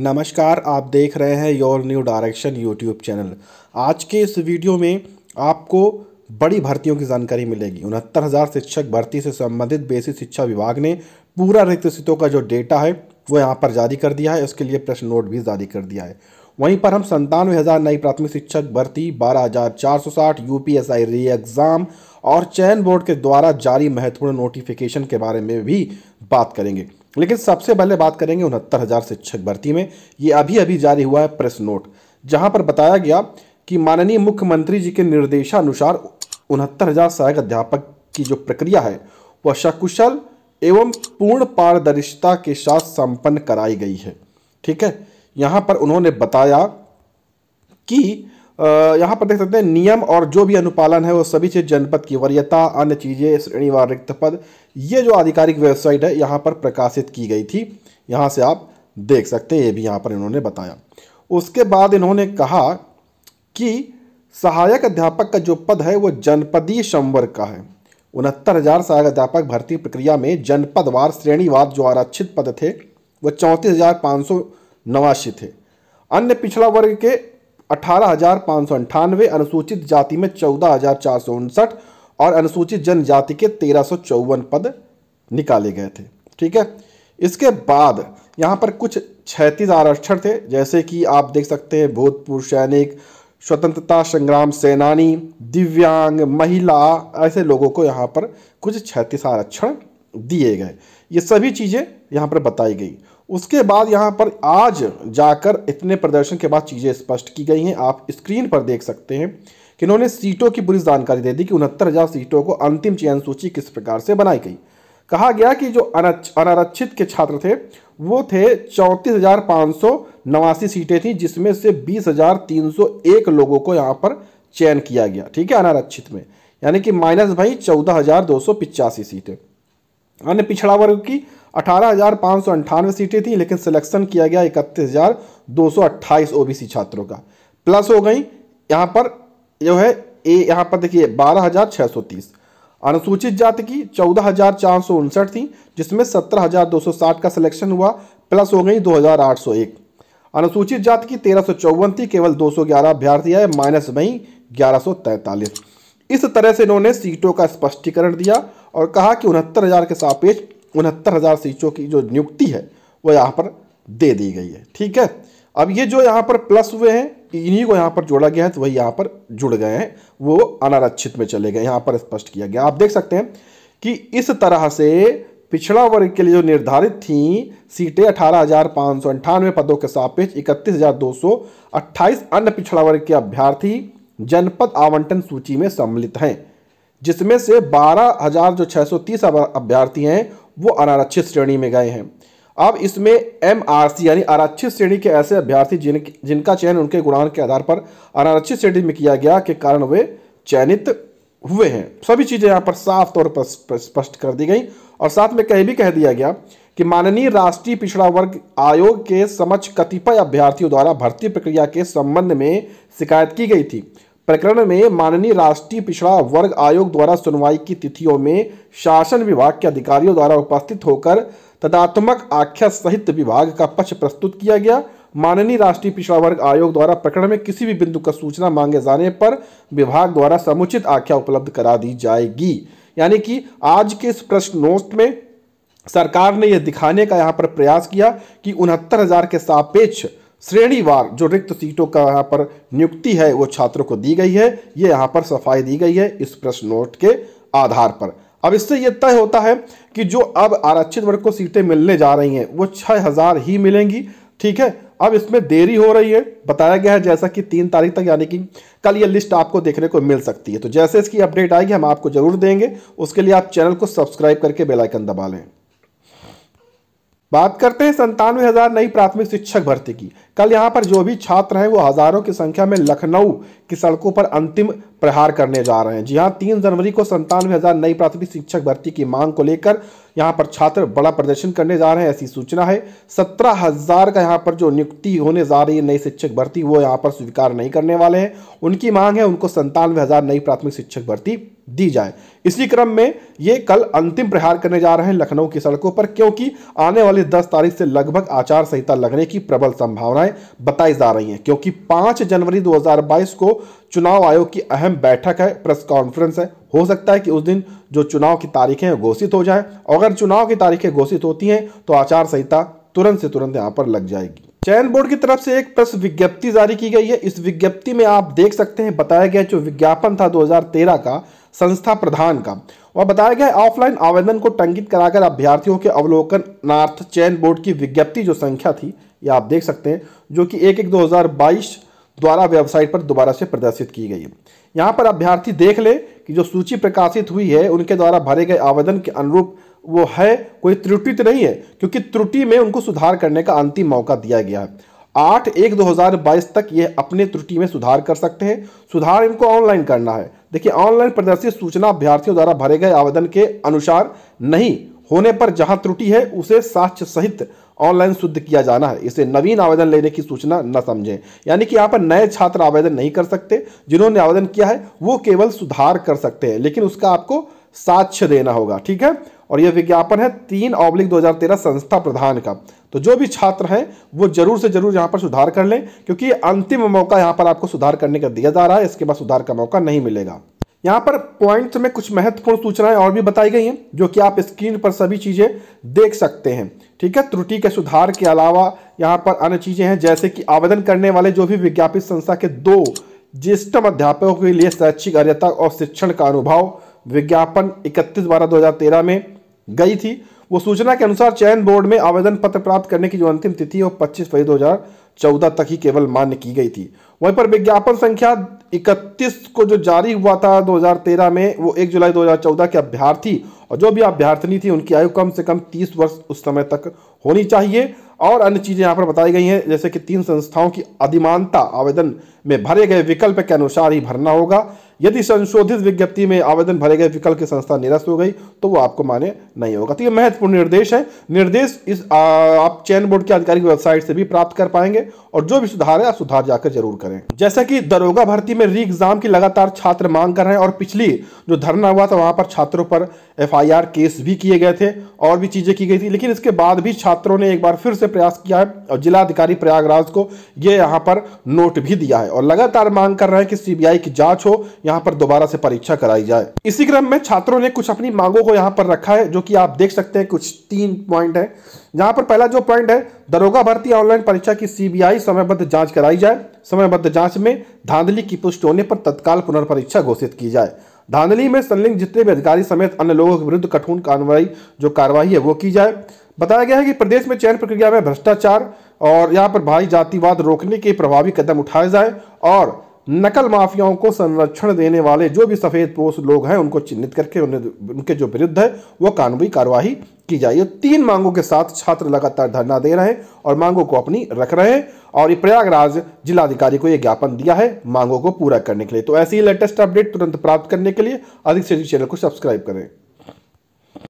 नमस्कार आप देख रहे हैं Your New Direction YouTube channel आज के इस वीडियो में आपको बड़ी भर्तियों की जानकारी मिलेगी उनहत्तर हज़ार शिक्षक भर्ती से संबंधित बेसिक शिक्षा विभाग ने पूरा रिक्त स्थितों का जो डेटा है वो यहाँ पर जारी कर दिया है उसके लिए प्रश्न नोट भी जारी कर दिया है वहीं पर हम संतानवे हज़ार नई प्राथमिक शिक्षक भर्ती बारह हज़ार चार सौ साठ यू पी एस आई री एग्ज़ाम और चयन बोर्ड के द्वारा जारी महत्वपूर्ण नोटिफिकेशन के बारे में भी बात करेंगे लेकिन सबसे पहले बात करेंगे उनहत्तर हज़ार शिक्षक भर्ती में ये अभी अभी जारी हुआ है प्रेस नोट जहां पर बताया गया कि माननीय मुख्यमंत्री जी के निर्देशानुसार उनहत्तर हज़ार सहायक अध्यापक की जो प्रक्रिया है वह सकुशल एवं पूर्ण पारदर्शिता के साथ संपन्न कराई गई है ठीक है यहां पर उन्होंने बताया कि यहाँ पर देख सकते हैं नियम और जो भी अनुपालन है वो सभी चीज़ जनपद की वरीयता अन्य चीज़ें श्रेणीवार रिक्त पद ये जो आधिकारिक वेबसाइट है यहाँ पर प्रकाशित की गई थी यहाँ से आप देख सकते हैं ये भी यहाँ पर इन्होंने बताया उसके बाद इन्होंने कहा कि सहायक अध्यापक का जो पद है वो जनपदीय संवर्ग का है उनहत्तर हज़ार सहायक अध्यापक भर्ती प्रक्रिया में जनपदवार श्रेणीवार जो आरक्षित पद थे वह चौंतीस हज़ार पाँच सौ नवासी थे अन्य पिछड़ा वर्ग के अठारह हजार पाँच सौ अंठानवे अनुसूचित जाति में चौदह हजार चार सौ उनसठ और अनुसूचित जनजाति के तेरह सौ चौवन पद निकाले गए थे ठीक है इसके बाद यहाँ पर कुछ छैतीस आरक्षण थे जैसे कि आप देख सकते हैं भूतपूर्व सैनिक स्वतंत्रता संग्राम सेनानी दिव्यांग महिला ऐसे लोगों को यहाँ पर कुछ छैतीस आरक्षण दिए गए ये सभी चीज़ें यहाँ पर बताई गई उसके बाद यहाँ पर आज जाकर इतने प्रदर्शन के बाद चीज़ें स्पष्ट की गई हैं आप स्क्रीन पर देख सकते हैं कि इन्होंने सीटों की पूरी जानकारी दे दी कि उनहत्तर हज़ार सीटों को अंतिम चयन सूची किस प्रकार से बनाई गई कहा गया कि जो अनारक्षित के छात्र थे वो थे चौंतीस हज़ार पाँच सौ नवासी सीटें थीं जिसमें से बीस हज़ार तीन सौ एक लोगों को यहाँ पर चयन किया गया ठीक है अनारक्षित में यानी कि माइनस भाई चौदह हज़ार दो सौ पिचासी सीटें अन्य पिछड़ा वर्ग की अठारह सीटें थी लेकिन सिलेक्शन किया गया इकतीस हजार दो सौ अट्ठाईस ओबीसी छात्रों का प्लस हो गई यहाँ पर जो है ए यहाँ पर देखिए बारह हजार छः सौ तीस अनुसूचित जाति की चौदह हजार चार सौ उनसठ थी जिसमें सत्रह हजार दो सौ साठ का सिलेक्शन हुआ प्लस हो गई दो हजार आठ सौ एक अनुसूचित जाति की तेरह सौ चौवन थी केवल दो सौ ग्यारह अभ्यर्थी आए माइनस वहीं ग्यारह सौ तैंतालीस इस तरह से इन्होंने सीटों का स्पष्टीकरण दिया और कहा कि उनहत्तर हज़ार के सापेक्ष उनहत्तर हज़ार सीटों की जो नियुक्ति है वो यहाँ पर दे दी गई है ठीक है अब ये जो यहाँ पर प्लस हुए हैं इन्हीं को यहाँ पर जोड़ा गया है तो वही यहाँ पर जुड़ गए हैं वो अनारक्षित में चले गए यहाँ पर स्पष्ट किया गया आप देख सकते हैं कि इस तरह से पिछड़ा वर्ग के लिए जो निर्धारित थी सीटें अठारह हजार पाँच सौ अंठानवे पदों के सापेक्ष इकतीस हजार दो सौ अट्ठाईस अन्य पिछड़ा वर्ग के अभ्यर्थी जनपद आवंटन सूची में सम्मिलित हैं जिसमें से बारह हज़ार जो छह सौ तीस अभ्यर्थी हैं वो अनारक्षित श्रेणी में गए हैं अब इसमें एम आर सी यानी आरक्षित श्रेणी के ऐसे अभ्यर्थी जिन जिनका चयन उनके गुणान के आधार पर अनारक्षित श्रेणी में किया गया के कारण वे चयनित हुए हैं सभी चीज़ें यहाँ पर साफ तौर पर स्पष्ट कर दी गई और साथ में कहीं भी कह दिया गया कि माननीय राष्ट्रीय पिछड़ा वर्ग आयोग के समक्ष कतिपय अभ्यर्थियों द्वारा भर्ती प्रक्रिया के संबंध में शिकायत की गई थी प्रकरण में माननीय राष्ट्रीय पिछड़ा वर्ग आयोग द्वारा सुनवाई की तिथियों में शासन विभाग के अधिकारियों द्वारा उपस्थित होकर तदात्मक आख्या सहित विभाग का पक्ष प्रस्तुत किया गया माननीय राष्ट्रीय पिछड़ा वर्ग आयोग द्वारा प्रकरण में किसी भी बिंदु का सूचना मांगे जाने पर विभाग द्वारा समुचित आख्या उपलब्ध करा दी जाएगी यानी कि आज के इस प्रश्नोत्तर में सरकार ने यह दिखाने का यहाँ पर प्रयास किया कि उनहत्तर के सापेक्ष श्रेणीवार जो रिक्त सीटों का यहाँ पर नियुक्ति है वो छात्रों को दी गई है ये यहाँ पर सफाई दी गई है इस प्रश्न नोट के आधार पर अब इससे यह तय होता है कि जो अब आरक्षित वर्ग को सीटें मिलने जा रही हैं वो छः हज़ार ही मिलेंगी ठीक है अब इसमें देरी हो रही है बताया गया है जैसा कि तीन तारीख तक यानी कि कल ये लिस्ट आपको देखने को मिल सकती है तो जैसे इसकी अपडेट आएगी हम आपको जरूर देंगे उसके लिए आप चैनल को सब्सक्राइब करके बेलाइकन दबा लें बात करते हैं संतानवे हजार नई प्राथमिक शिक्षक भर्ती की कल यहाँ पर जो भी छात्र हैं वो हजारों की संख्या में लखनऊ की सड़कों पर अंतिम प्रहार करने जा रहे हैं जी हाँ तीन जनवरी को संतानवे हज़ार नई प्राथमिक शिक्षक भर्ती की मांग को लेकर यहाँ पर छात्र बड़ा प्रदर्शन करने जा रहे हैं ऐसी सूचना है सत्रह हज़ार का यहाँ पर जो नियुक्ति होने जा रही है नई शिक्षक भर्ती वो यहाँ पर स्वीकार नहीं करने वाले हैं उनकी मांग है उनको संतानवे हज़ार नई प्राथमिक शिक्षक भर्ती दी जाए इसी क्रम में ये कल अंतिम प्रहार करने जा रहे हैं लखनऊ की सड़कों पर क्योंकि आने वाली 10 तारीख से लगभग आचार संहिता लगने की प्रबल संभावनाएं बताई जा रही हैं क्योंकि 5 जनवरी 2022 को चुनाव आयोग की अहम बैठक है प्रेस कॉन्फ्रेंस है हो सकता है कि उस दिन जो चुनाव की तारीखें घोषित हो जाए अगर चुनाव की तारीखें घोषित होती हैं तो आचार संहिता तुरंत से तुरंत यहाँ पर लग जाएगी चयन बोर्ड की तरफ से एक प्रेस विज्ञप्ति जारी की गई है इस विज्ञप्ति में आप देख सकते हैं बताया गया जो विज्ञापन था 2013 का संस्था प्रधान का वह बताया गया ऑफलाइन आवेदन को टंगित कराकर अभ्यर्थियों के अवलोकनार्थ चयन बोर्ड की विज्ञप्ति जो संख्या थी ये आप देख सकते हैं जो कि एक एक दो द्वारा वेबसाइट पर दोबारा से प्रदर्शित की गई यहाँ पर अभ्यर्थी देख ले कि जो सूची प्रकाशित हुई है उनके द्वारा भरे गए आवेदन के अनुरूप वो है कोई त्रुटि तो नहीं है क्योंकि त्रुटि में उनको सुधार करने का अंतिम मौका दिया गया है आठ एक दो हज़ार बाईस तक ये अपने त्रुटि में सुधार कर सकते हैं सुधार इनको ऑनलाइन करना है देखिए ऑनलाइन प्रदर्शित सूचना अभ्यर्थियों द्वारा भरे गए आवेदन के अनुसार नहीं होने पर जहां त्रुटि है उसे साक्ष्य सहित ऑनलाइन शुद्ध किया जाना है इसे नवीन आवेदन लेने की सूचना न समझें यानी कि यहाँ पर नए छात्र आवेदन नहीं कर सकते जिन्होंने आवेदन किया है वो केवल सुधार कर सकते हैं लेकिन उसका आपको साक्ष्य देना होगा ठीक है और यह विज्ञापन है तीन ऑब्लिक 2013 संस्था प्रधान का तो जो भी छात्र हैं वो जरूर से जरूर यहाँ पर सुधार कर लें क्योंकि अंतिम मौका यहाँ पर आपको सुधार करने का दिया जा रहा है इसके बाद सुधार का मौका नहीं मिलेगा यहाँ पर पॉइंट्स में कुछ महत्वपूर्ण सूचनाएं और भी बताई गई हैं जो कि आप स्क्रीन पर सभी चीज़ें देख सकते हैं ठीक है त्रुटि के सुधार के अलावा यहाँ पर अन्य चीज़ें हैं जैसे कि आवेदन करने वाले जो भी विज्ञापित संस्था के दो ज्येष्ठम अध्यापकों के लिए शैक्षिक अर्यता और शिक्षण का अनुभव विज्ञापन इकतीस बारह दो में गई थी वो सूचना के अनुसार चयन बोर्ड में आवेदन पत्र प्राप्त करने की जो अंतिम तिथि है वो पच्चीस फरवरी दो चौदह तक ही केवल मान्य की गई थी वहीं पर विज्ञापन संख्या 31 को जो जारी हुआ था 2013 में वो 1 जुलाई 2014 के अभ्यर्थी और जो भी अभ्यर्थनी थी उनकी आयु कम से कम 30 वर्ष उस समय तक होनी चाहिए और अन्य चीज़ें यहाँ पर बताई गई हैं जैसे कि तीन संस्थाओं की अधिमानता आवेदन में भरे गए विकल्प के अनुसार ही भरना होगा यदि संशोधित विज्ञप्ति में आवेदन भरे गए विकल्प की संस्था निरस्त हो गई तो वो आपको मान्य नहीं होगा तो ये महत्वपूर्ण निर्देश है निर्देश इस आ, आप चयन बोर्ड की आधिकारिक वेबसाइट से भी प्राप्त कर पाएंगे और जो भी सुधार है आप सुधार जाकर जरूर करें जैसा कि दरोगा भर्ती में री एग्जाम की लगातार छात्र मांग कर रहे हैं और पिछली जो धरना हुआ था वहां पर छात्रों पर एफ केस भी किए गए थे और भी चीजें की गई थी लेकिन इसके बाद भी छात्रों ने एक बार फिर से प्रयास किया है और जिलाधिकारी प्रयागराज को ये यहाँ पर नोट भी दिया है और लगातार मांग कर रहे हैं कि सीबीआई की जाँच हो यहाँ पर दोबारा से परीक्षा कराई जाए इसी क्रम में छात्रों ने कुछ अपनी मांगों को यहाँ पर रखा है जो कि आप देख सकते हैं कुछ तीन पॉइंट है यहाँ पर पहला जो पॉइंट है दरोगा भर्ती ऑनलाइन परीक्षा की सीबीआई समयबद्ध जांच कराई जाए समयबद्ध जांच में धांधली की पुष्टि होने पर तत्काल पुनर्परीक्षा घोषित की जाए धांधली में संलिंग जितने भी अधिकारी समेत अन्य लोगों के विरुद्ध कठोर कार्रवाई जो कार्रवाई है वो की जाए बताया गया है कि प्रदेश में चयन प्रक्रिया में भ्रष्टाचार और यहाँ पर भाई जातिवाद रोकने के प्रभावी कदम उठाए जाए और नकल माफियाओं को संरक्षण देने वाले जो भी सफ़ेद पोष लोग हैं उनको चिन्हित करके उन्हें उनके जो विरुद्ध है वो कानूनी कार्रवाई की जाए तीन मांगों के साथ छात्र लगातार धरना दे रहे हैं और मांगों को अपनी रख रहे हैं और ये प्रयागराज जिलाधिकारी को ये ज्ञापन दिया है मांगों को पूरा करने के लिए तो ऐसी लेटेस्ट अपडेट तुरंत प्राप्त करने के लिए अधिक से अधिक चैनल को सब्सक्राइब करें